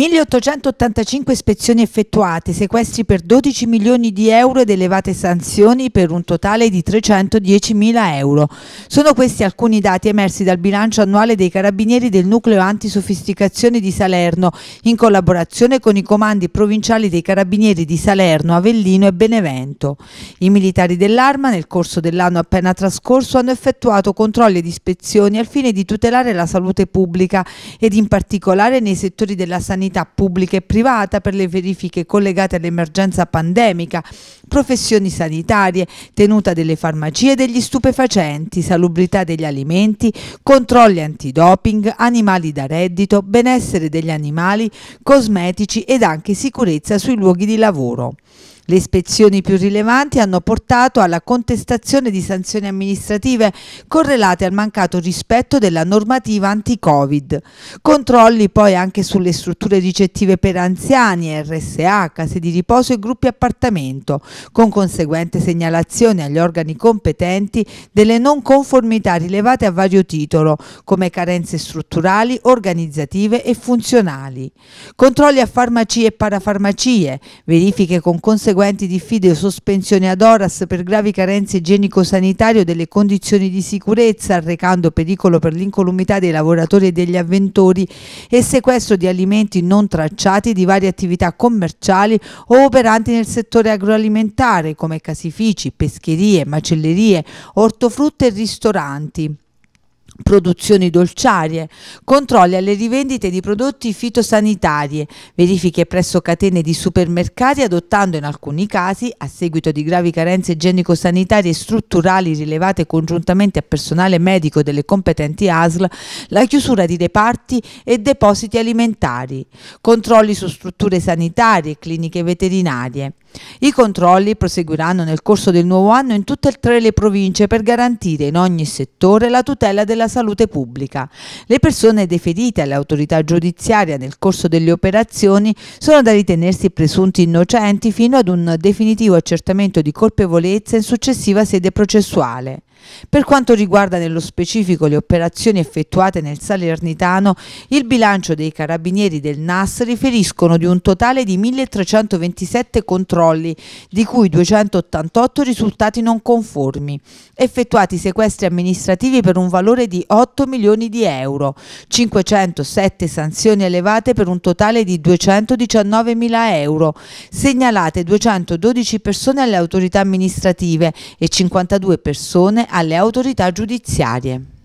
1885 ispezioni effettuate, sequestri per 12 milioni di euro ed elevate sanzioni per un totale di 310 mila euro. Sono questi alcuni dati emersi dal bilancio annuale dei carabinieri del nucleo antisofisticazione di Salerno, in collaborazione con i comandi provinciali dei carabinieri di Salerno, Avellino e Benevento. I militari dell'Arma, nel corso dell'anno appena trascorso, hanno effettuato controlli ed ispezioni al fine di tutelare la salute pubblica ed in particolare nei settori della sanità sanità pubblica e privata per le verifiche collegate all'emergenza pandemica, professioni sanitarie, tenuta delle farmacie e degli stupefacenti, salubrità degli alimenti, controlli antidoping, animali da reddito, benessere degli animali, cosmetici ed anche sicurezza sui luoghi di lavoro. Le ispezioni più rilevanti hanno portato alla contestazione di sanzioni amministrative correlate al mancato rispetto della normativa anti-Covid. Controlli poi anche sulle strutture ricettive per anziani, RSA, case di riposo e gruppi appartamento, con conseguente segnalazione agli organi competenti delle non conformità rilevate a vario titolo, come carenze strutturali, organizzative e funzionali. Controlli a farmacie e parafarmacie, verifiche con conseguenze conseguenti diffide o sospensioni ad horas per gravi carenze igienico-sanitarie o delle condizioni di sicurezza, arrecando pericolo per l'incolumità dei lavoratori e degli avventori e sequestro di alimenti non tracciati di varie attività commerciali o operanti nel settore agroalimentare come casifici, pescherie, macellerie, ortofrutta e ristoranti produzioni dolciarie, controlli alle rivendite di prodotti fitosanitari, verifiche presso catene di supermercati adottando in alcuni casi, a seguito di gravi carenze igienico-sanitarie e strutturali rilevate congiuntamente a personale medico delle competenti ASL, la chiusura di reparti e depositi alimentari, controlli su strutture sanitarie e cliniche veterinarie. I controlli proseguiranno nel corso del nuovo anno in tutte e tre le province per garantire in ogni settore la tutela della salute pubblica. Le persone deferite all'autorità giudiziaria nel corso delle operazioni sono da ritenersi presunti innocenti fino ad un definitivo accertamento di colpevolezza in successiva sede processuale. Per quanto riguarda nello specifico le operazioni effettuate nel Salernitano, il bilancio dei carabinieri del NAS riferiscono di un totale di 1.327 controlli, di cui 288 risultati non conformi, effettuati sequestri amministrativi per un valore di 8 milioni di euro, 507 sanzioni elevate per un totale di 219 mila euro, segnalate 212 persone alle autorità amministrative e 52 persone alle autorità giudiziarie.